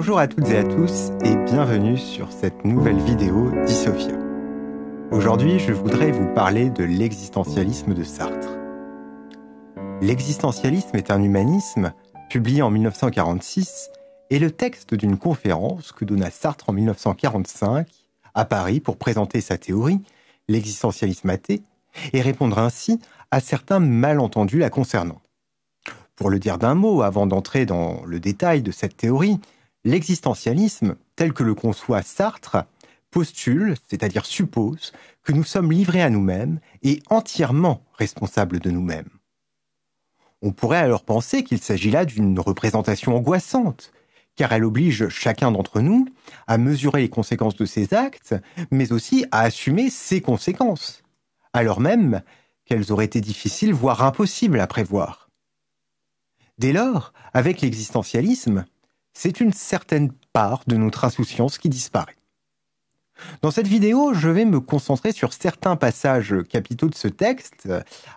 Bonjour à toutes et à tous et bienvenue sur cette nouvelle vidéo d'Isophia. Aujourd'hui, je voudrais vous parler de l'existentialisme de Sartre. L'existentialisme est un humanisme publié en 1946 et le texte d'une conférence que donna Sartre en 1945 à Paris pour présenter sa théorie, l'existentialisme athée, et répondre ainsi à certains malentendus la concernant. Pour le dire d'un mot, avant d'entrer dans le détail de cette théorie, L'existentialisme, tel que le conçoit Sartre, postule, c'est-à-dire suppose, que nous sommes livrés à nous-mêmes et entièrement responsables de nous-mêmes. On pourrait alors penser qu'il s'agit là d'une représentation angoissante, car elle oblige chacun d'entre nous à mesurer les conséquences de ses actes, mais aussi à assumer ses conséquences, alors même qu'elles auraient été difficiles, voire impossibles à prévoir. Dès lors, avec l'existentialisme, c'est une certaine part de notre insouciance qui disparaît. Dans cette vidéo, je vais me concentrer sur certains passages capitaux de ce texte,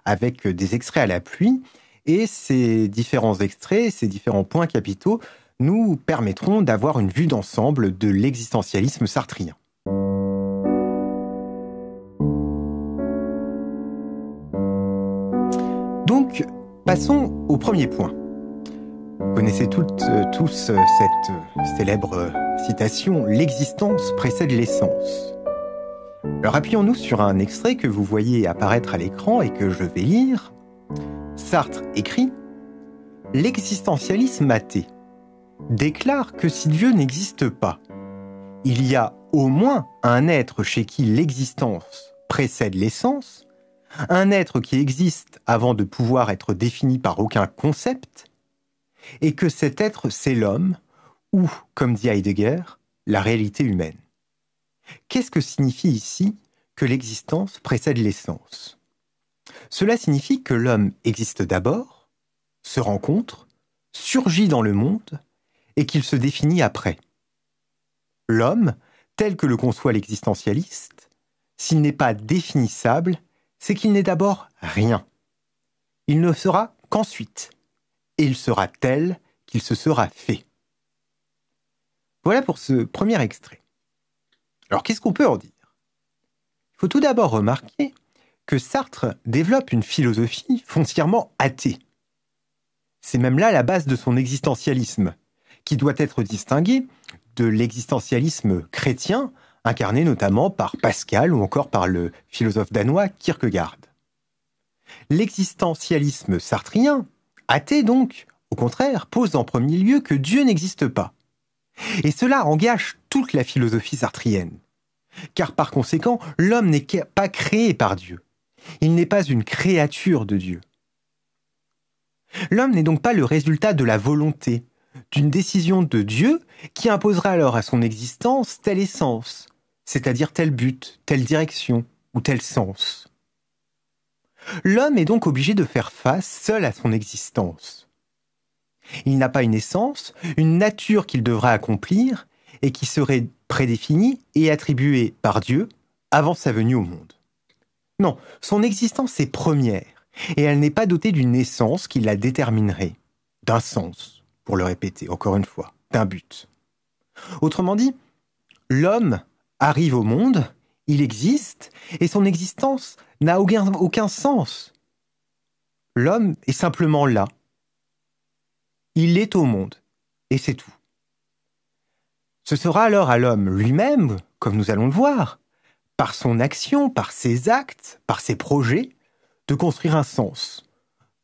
avec des extraits à la pluie, et ces différents extraits, ces différents points capitaux, nous permettront d'avoir une vue d'ensemble de l'existentialisme sartrien. Donc, passons au premier point connaissez toutes, euh, tous euh, cette euh, célèbre citation L'existence précède l'essence. Alors appuyons-nous sur un extrait que vous voyez apparaître à l'écran et que je vais lire. Sartre écrit L'existentialisme athée déclare que si Dieu n'existe pas, il y a au moins un être chez qui l'existence précède l'essence, un être qui existe avant de pouvoir être défini par aucun concept, et que cet être, c'est l'homme, ou, comme dit Heidegger, la réalité humaine. Qu'est-ce que signifie ici que l'existence précède l'essence Cela signifie que l'homme existe d'abord, se rencontre, surgit dans le monde, et qu'il se définit après. L'homme, tel que le conçoit l'existentialiste, s'il n'est pas définissable, c'est qu'il n'est d'abord rien. Il ne sera qu'ensuite, et il sera tel qu'il se sera fait. Voilà pour ce premier extrait. Alors qu'est-ce qu'on peut en dire Il faut tout d'abord remarquer que Sartre développe une philosophie foncièrement athée. C'est même là la base de son existentialisme, qui doit être distingué de l'existentialisme chrétien, incarné notamment par Pascal ou encore par le philosophe danois Kierkegaard. L'existentialisme sartrien, athée donc, au contraire, pose en premier lieu que Dieu n'existe pas. Et cela engage toute la philosophie sartrienne. Car par conséquent, l'homme n'est pas créé par Dieu. Il n'est pas une créature de Dieu. L'homme n'est donc pas le résultat de la volonté, d'une décision de Dieu qui imposera alors à son existence telle essence, c'est-à-dire tel but, telle direction ou tel sens. L'homme est donc obligé de faire face seul à son existence. Il n'a pas une essence, une nature qu'il devra accomplir et qui serait prédéfinie et attribuée par Dieu avant sa venue au monde. Non, son existence est première et elle n'est pas dotée d'une essence qui la déterminerait, d'un sens, pour le répéter encore une fois, d'un but. Autrement dit, l'homme arrive au monde il existe, et son existence n'a aucun, sens. L'homme est simplement là. Il est au monde, et c'est tout. Ce sera alors à l'homme lui-même, comme nous allons le voir, par son action, par ses actes, par ses projets, de construire un sens,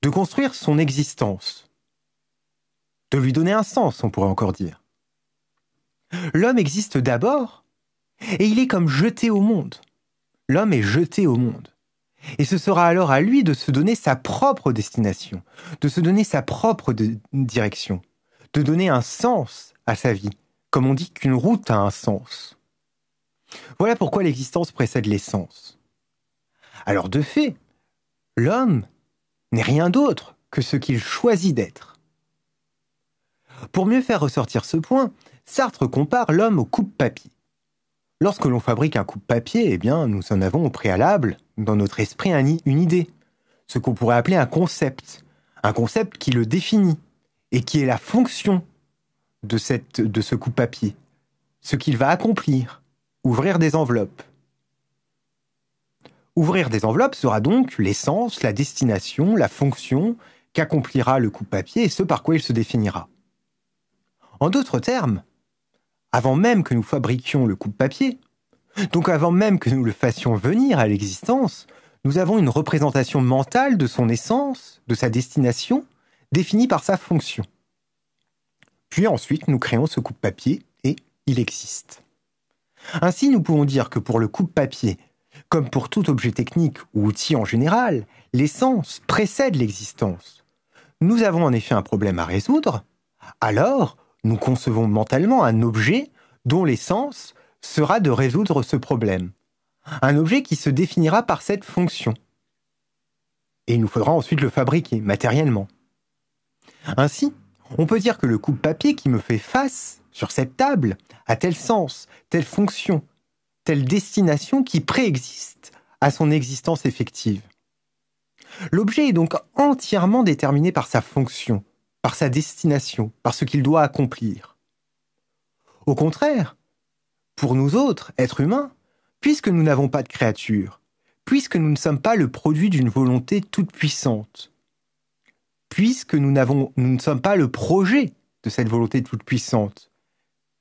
de construire son existence, de lui donner un sens, on pourrait encore dire. L'homme existe d'abord et il est comme jeté au monde. L'homme est jeté au monde. Et ce sera alors à lui de se donner sa propre destination, de se donner sa propre direction, de donner un sens à sa vie, comme on dit qu'une route a un sens. Voilà pourquoi l'existence précède l'essence. Alors de fait, l'homme n'est rien d'autre que ce qu'il choisit d'être. Pour mieux faire ressortir ce point, Sartre compare l'homme au coupe papier Lorsque l'on fabrique un coupe-papier, eh bien, nous en avons au préalable, dans notre esprit, une idée, ce qu'on pourrait appeler un concept, un concept qui le définit et qui est la fonction de, cette, de ce coupe-papier, ce qu'il va accomplir, ouvrir des enveloppes. Ouvrir des enveloppes sera donc l'essence, la destination, la fonction qu'accomplira le coupe-papier et ce par quoi il se définira. En d'autres termes, avant même que nous fabriquions le coupe-papier, donc avant même que nous le fassions venir à l'existence, nous avons une représentation mentale de son essence, de sa destination, définie par sa fonction. Puis ensuite, nous créons ce coupe-papier et il existe. Ainsi, nous pouvons dire que pour le coupe-papier, comme pour tout objet technique ou outil en général, l'essence précède l'existence. Nous avons en effet un problème à résoudre, alors nous concevons mentalement un objet dont l'essence sera de résoudre ce problème. Un objet qui se définira par cette fonction. Et il nous faudra ensuite le fabriquer matériellement. Ainsi, on peut dire que le coupe-papier qui me fait face sur cette table a tel sens, telle fonction, telle destination qui préexiste à son existence effective. L'objet est donc entièrement déterminé par sa fonction, par sa destination, par ce qu'il doit accomplir. Au contraire, pour nous autres, êtres humains, puisque nous n'avons pas de créature, puisque nous ne sommes pas le produit d'une volonté toute-puissante, puisque nous, nous ne sommes pas le projet de cette volonté toute-puissante,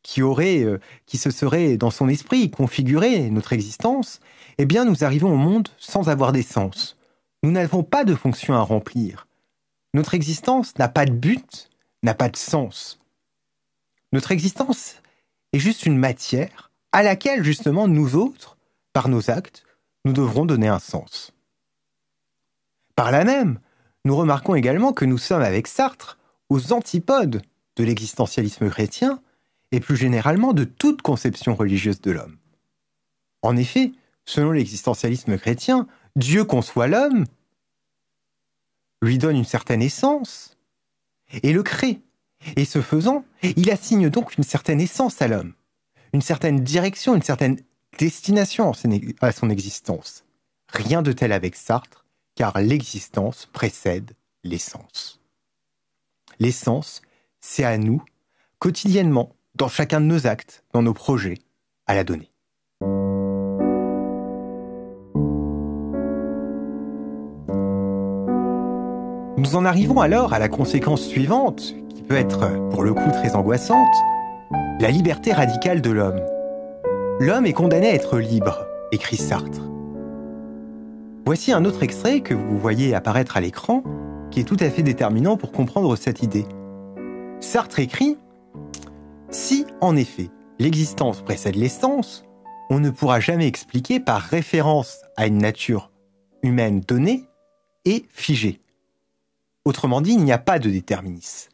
qui aurait, euh, qui se serait dans son esprit configuré notre existence, eh bien nous arrivons au monde sans avoir d'essence. Nous n'avons pas de fonction à remplir. Notre existence n'a pas de but, n'a pas de sens. Notre existence est juste une matière à laquelle justement nous autres, par nos actes, nous devrons donner un sens. Par là même, nous remarquons également que nous sommes avec Sartre aux antipodes de l'existentialisme chrétien et plus généralement de toute conception religieuse de l'homme. En effet, selon l'existentialisme chrétien, Dieu conçoit l'homme lui donne une certaine essence et le crée. Et ce faisant, il assigne donc une certaine essence à l'homme, une certaine direction, une certaine destination e-, à son existence. Rien de tel avec Sartre, car l'existence précède l'essence. L'essence, c'est à nous, quotidiennement, dans chacun de nos actes, dans nos projets, à la donner. Nous en arrivons alors à la conséquence suivante, qui peut être pour le coup très angoissante, la liberté radicale de l'homme. L'homme est condamné à être libre, écrit Sartre. Voici un autre extrait que vous voyez apparaître à l'écran, qui est tout à fait déterminant pour comprendre cette idée. Sartre écrit Si, en effet, l'existence précède l'essence, on ne pourra jamais expliquer par référence à une nature humaine donnée et figée. Autrement dit, il n'y a pas de déterminisme.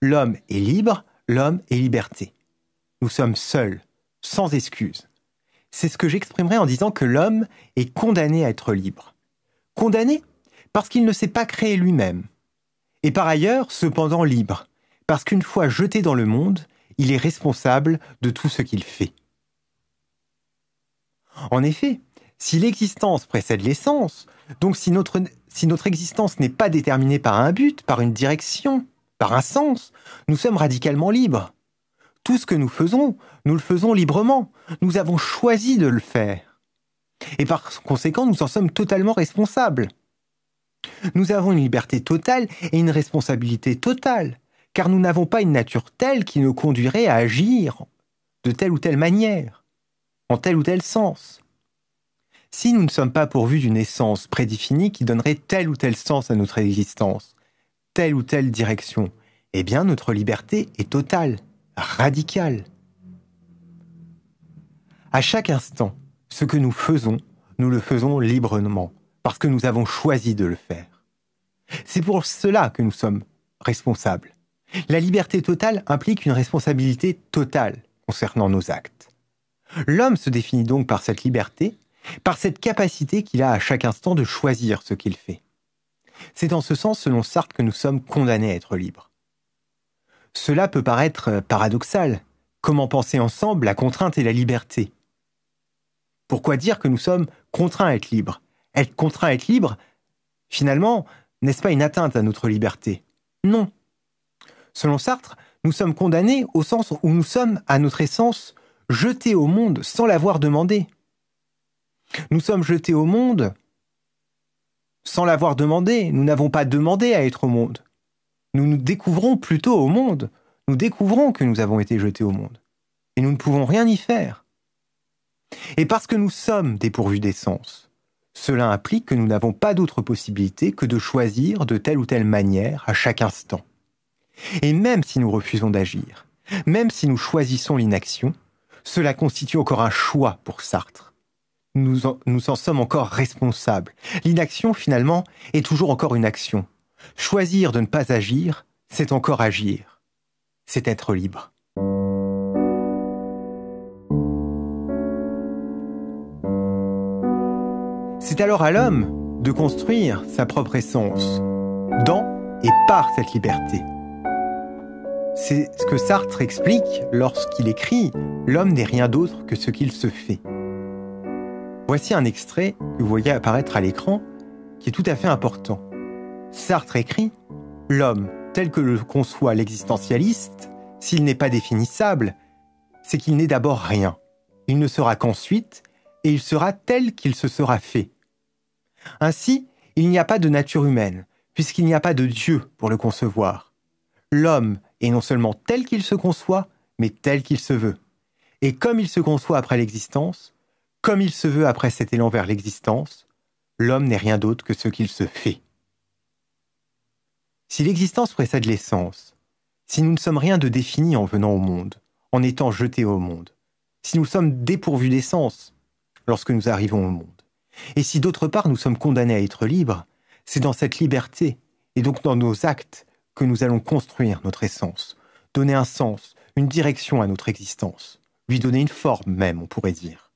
L'homme est libre, l'homme est liberté. Nous sommes seuls, sans excuses. C'est ce que j'exprimerai en disant que l'homme est condamné à être libre. Condamné parce qu'il ne s'est pas créé lui-même. Et par ailleurs, cependant libre, parce qu'une fois jeté dans le monde, il est responsable de tout ce qu'il fait. En effet, si l'existence précède l'essence, donc si notre, existence n'est pas déterminée par un but, par une direction, par un sens, nous sommes radicalement libres. Tout ce que nous faisons, nous le faisons librement. Nous avons choisi de le faire. Et par conséquent, nous en sommes totalement responsables. Nous avons une liberté totale et une responsabilité totale, car nous n'avons pas une nature telle qui nous conduirait à agir de telle ou telle manière, en tel ou tel sens si nous ne sommes pas pourvus d'une essence prédéfinie qui donnerait tel ou tel sens à notre existence, telle ou telle direction, eh bien notre liberté est totale, radicale. À chaque instant, ce que nous faisons, nous le faisons librement, parce que nous avons choisi de le faire. C'est pour cela que nous sommes responsables. La liberté totale implique une responsabilité totale concernant nos actes. L'homme se définit donc par cette liberté par cette capacité qu'il a à chaque instant de choisir ce qu'il fait. C'est en ce sens, selon Sartre, que nous sommes condamnés à être libres. Cela peut paraître euh, paradoxal. Comment penser ensemble la contrainte et la liberté Pourquoi dire que nous sommes contraints à être libres Être contraint à être libre, finalement, n'est-ce pas une atteinte à notre liberté Non. Selon Sartre, nous sommes condamnés au sens où nous sommes, à notre essence, jetés au monde sans l'avoir demandé. Nous sommes jetés au monde sans l'avoir demandé. Nous n'avons pas demandé à être au monde. Nous nous découvrons plutôt au monde. Nous découvrons que nous avons été jetés au monde. Et nous ne pouvons rien y faire. Et parce que nous sommes dépourvus d'essence, cela implique que nous n'avons pas d'autre possibilité que de choisir de telle ou telle manière à chaque instant. Et même si nous refusons d'agir, même si nous choisissons l'inaction, cela constitue encore un choix pour Sartre nous en, sommes encore responsables. L'inaction, finalement, est toujours encore une action. Choisir de ne pas agir, c'est encore agir. C'est être libre. C'est alors à l'homme de construire sa propre essence, dans et par cette liberté. C'est ce que Sartre explique lorsqu'il écrit ⁇ L'homme n'est rien d'autre que ce qu'il se fait ⁇ Voici un extrait que vous voyez apparaître à l'écran qui est tout à fait important. Sartre écrit L'homme, tel que le conçoit l'existentialiste, s'il n'est pas définissable, c'est qu'il n'est d'abord rien. Il ne sera qu'ensuite, et il sera tel qu'il se sera fait. Ainsi, il n'y a pas de nature humaine, puisqu'il n'y a pas de Dieu pour le concevoir. L'homme est non seulement tel qu'il se conçoit, mais tel qu'il se veut. Et comme il se conçoit après l'existence, comme il se veut après cet élan vers l'existence, l'homme n'est rien d'autre que ce qu'il se fait. Si l'existence précède l'essence, si nous ne sommes rien de défini en venant au monde, en étant jetés au monde, si nous sommes dépourvus d'essence lorsque nous arrivons au monde, et si d'autre part nous sommes condamnés à être libres, c'est dans cette liberté, et donc dans nos actes, que nous allons construire notre essence, donner un sens, une direction à notre existence, lui donner une forme même, on pourrait dire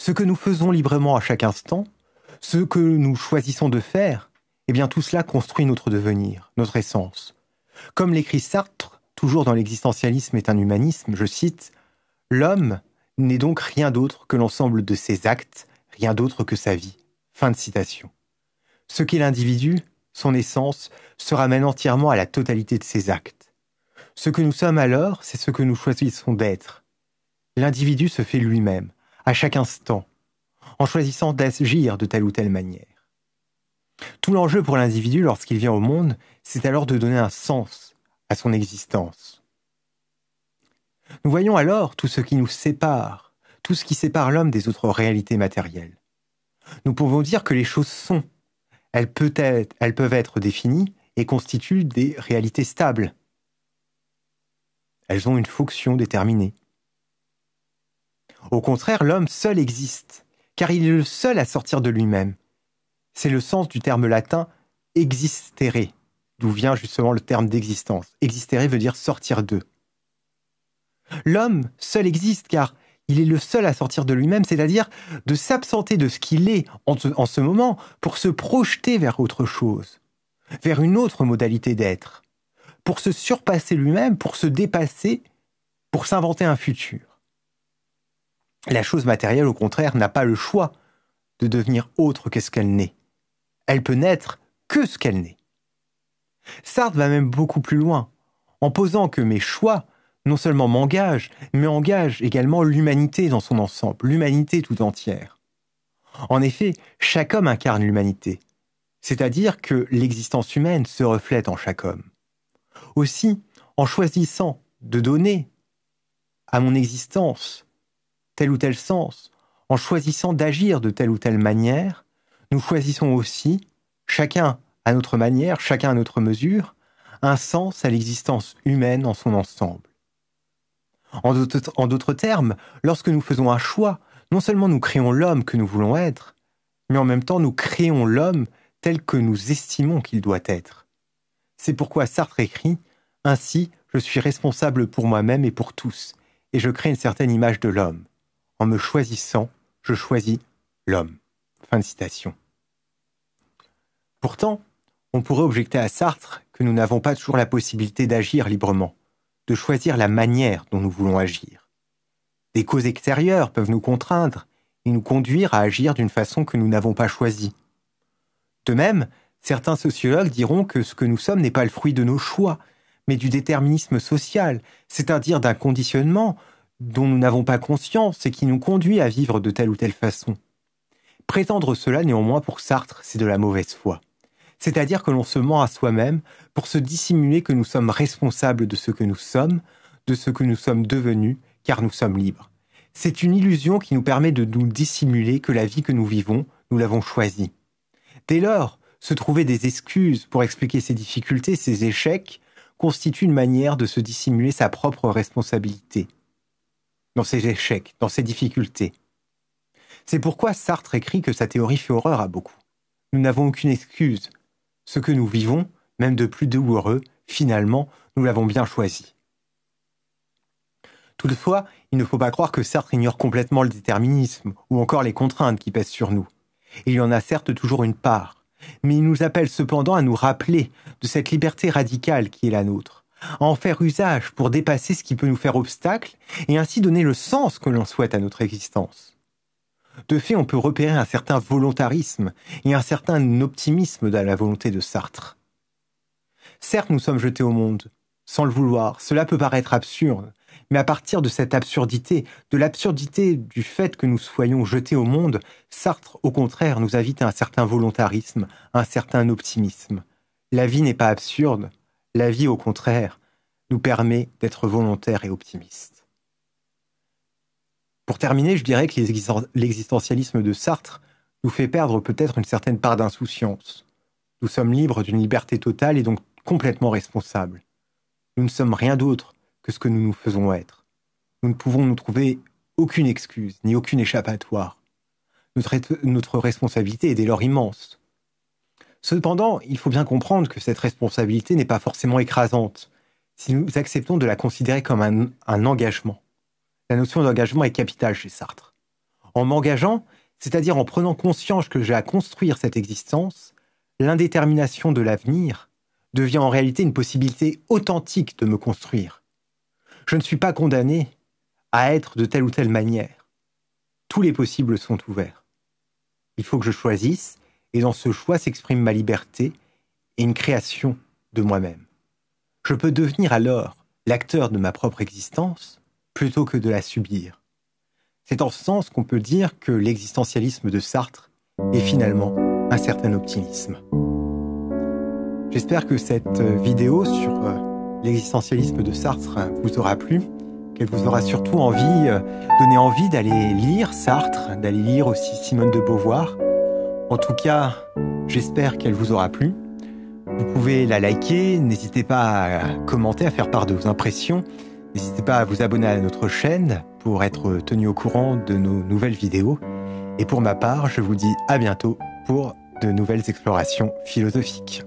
ce que nous faisons librement à chaque instant, ce que nous choisissons de faire, eh bien tout cela construit notre devenir, notre essence. Comme l'écrit Sartre, toujours dans l'existentialisme est un humanisme, je cite, L'homme n'est donc rien d'autre que l'ensemble de ses actes, rien d'autre que sa vie. Fin de citation. Ce qu'est l'individu, son essence, se ramène entièrement à la totalité de ses actes. Ce que nous sommes alors, c'est ce que nous choisissons d'être. L'individu se fait lui-même, à chaque instant, en choisissant d'agir de telle ou telle manière. Tout l'enjeu pour l'individu lorsqu'il vient au monde, c'est alors de donner un sens à son existence. Nous voyons alors tout ce qui nous sépare, tout ce qui sépare l'homme des autres réalités matérielles. Nous pouvons dire que les choses sont, elles, être, elles peuvent être définies et constituent des réalités stables. Elles ont une fonction déterminée. Au contraire, l'homme seul existe, car il est le seul à sortir de lui-même. C'est le sens du terme latin existere, d'où vient justement le terme d'existence. Existere veut dire sortir d'eux. L'homme seul existe car il est le seul à sortir de lui-même, c'est-à-dire de s'absenter de ce qu'il est en ce moment pour se projeter vers autre chose, vers une autre modalité d'être, pour se surpasser lui-même, pour se dépasser, pour s'inventer un futur. La chose matérielle, au contraire, n'a pas le choix de devenir autre que ce qu'elle n'est. Elle peut n'être que ce qu'elle n'est. Sartre va même beaucoup plus loin, en posant que mes choix non seulement m'engagent, mais engagent également l'humanité dans son ensemble, l'humanité tout entière. En effet, chaque homme incarne l'humanité, c'est-à-dire que l'existence humaine se reflète en chaque homme. Aussi, en choisissant de donner à mon existence tel ou tel sens, en choisissant d'agir de telle ou telle manière, nous choisissons aussi, chacun à notre manière, chacun à notre mesure, un sens à l'existence humaine en son ensemble. En d'autres termes, lorsque nous faisons un choix, non seulement nous créons l'homme que nous voulons être, mais en même temps nous créons l'homme tel que nous estimons qu'il doit être. C'est pourquoi Sartre écrit ⁇ Ainsi, je suis responsable pour moi-même et pour tous, et je crée une certaine image de l'homme. En me choisissant, je choisis l'homme. Fin de citation. Pourtant, on pourrait objecter à Sartre que nous n'avons pas toujours la possibilité d'agir librement, de choisir la manière dont nous voulons agir. Des causes extérieures peuvent nous contraindre et nous conduire à agir d'une façon que nous n'avons pas choisie. De même, certains sociologues diront que ce que nous sommes n'est pas le fruit de nos choix, mais du déterminisme social, c'est-à-dire d'un conditionnement dont nous n'avons pas conscience et qui nous conduit à vivre de telle ou telle façon. Prétendre cela néanmoins pour Sartre, c'est de la mauvaise foi. C'est-à-dire que l'on se ment à soi-même pour se dissimuler que nous sommes responsables de ce que nous sommes, de ce que nous sommes devenus, car nous sommes libres. C'est une illusion qui nous permet de nous dissimuler que la vie que nous vivons, nous l'avons choisie. Dès lors, se trouver des excuses pour expliquer ses difficultés, ses échecs, constitue une manière de se dissimuler sa propre responsabilité dans ses échecs, dans ses difficultés. C'est pourquoi Sartre écrit que sa théorie fait horreur à beaucoup. Nous n'avons aucune excuse. Ce que nous vivons, même de plus douloureux, finalement, nous l'avons bien choisi. Toutefois, il ne faut pas croire que Sartre ignore complètement le déterminisme ou encore les contraintes qui pèsent sur nous. Il y en a certes toujours une part, mais il nous appelle cependant à nous rappeler de cette liberté radicale qui est la nôtre à en faire usage pour dépasser ce qui peut nous faire obstacle et ainsi donner le sens que l'on souhaite à notre existence. De fait, on peut repérer un certain volontarisme et un certain optimisme dans la volonté de Sartre. Certes, nous sommes jetés au monde, sans le vouloir, cela peut paraître absurde, mais à partir de cette absurdité, de l'absurdité du fait que nous soyons jetés au monde, Sartre, au contraire, nous invite à un certain volontarisme, un certain optimisme. La vie n'est pas absurde, la vie, au contraire, nous permet d'être volontaires et optimistes. Pour terminer, je dirais que l'existentialisme de Sartre nous fait perdre peut-être une certaine part d'insouciance. Nous sommes libres d'une liberté totale et donc complètement responsables. Nous ne sommes rien d'autre que ce que nous nous faisons être. Nous ne pouvons nous trouver aucune excuse ni aucune échappatoire. Notre, notre responsabilité est dès lors immense. Cependant, il faut bien comprendre que cette responsabilité n'est pas forcément écrasante si nous acceptons de la considérer comme un, engagement. La notion d'engagement est capitale chez Sartre. En m'engageant, c'est-à-dire en prenant conscience que j'ai à construire cette existence, l'indétermination de l'avenir devient en réalité une possibilité authentique de me construire. Je ne suis pas condamné à être de telle ou telle manière. Tous les possibles sont ouverts. Il faut que je choisisse et dans ce choix s'exprime ma liberté et une création de moi-même. Je peux devenir alors l'acteur de ma propre existence plutôt que de la subir. C'est en ce sens qu'on peut dire que l'existentialisme de Sartre est finalement un certain optimisme. J'espère que cette euh, vidéo sur euh, l'existentialisme de Sartre euh, vous aura plu, qu'elle vous aura surtout donné envie d'aller lire Sartre, d'aller lire aussi Simone de Beauvoir, en tout cas, j'espère qu'elle vous aura plu. Vous pouvez la liker, n'hésitez pas à commenter, à faire part de vos impressions. N'hésitez pas à vous abonner à notre chaîne pour être tenu au courant de nos nouvelles vidéos. Et pour ma part, je vous dis à bientôt pour de nouvelles explorations philosophiques.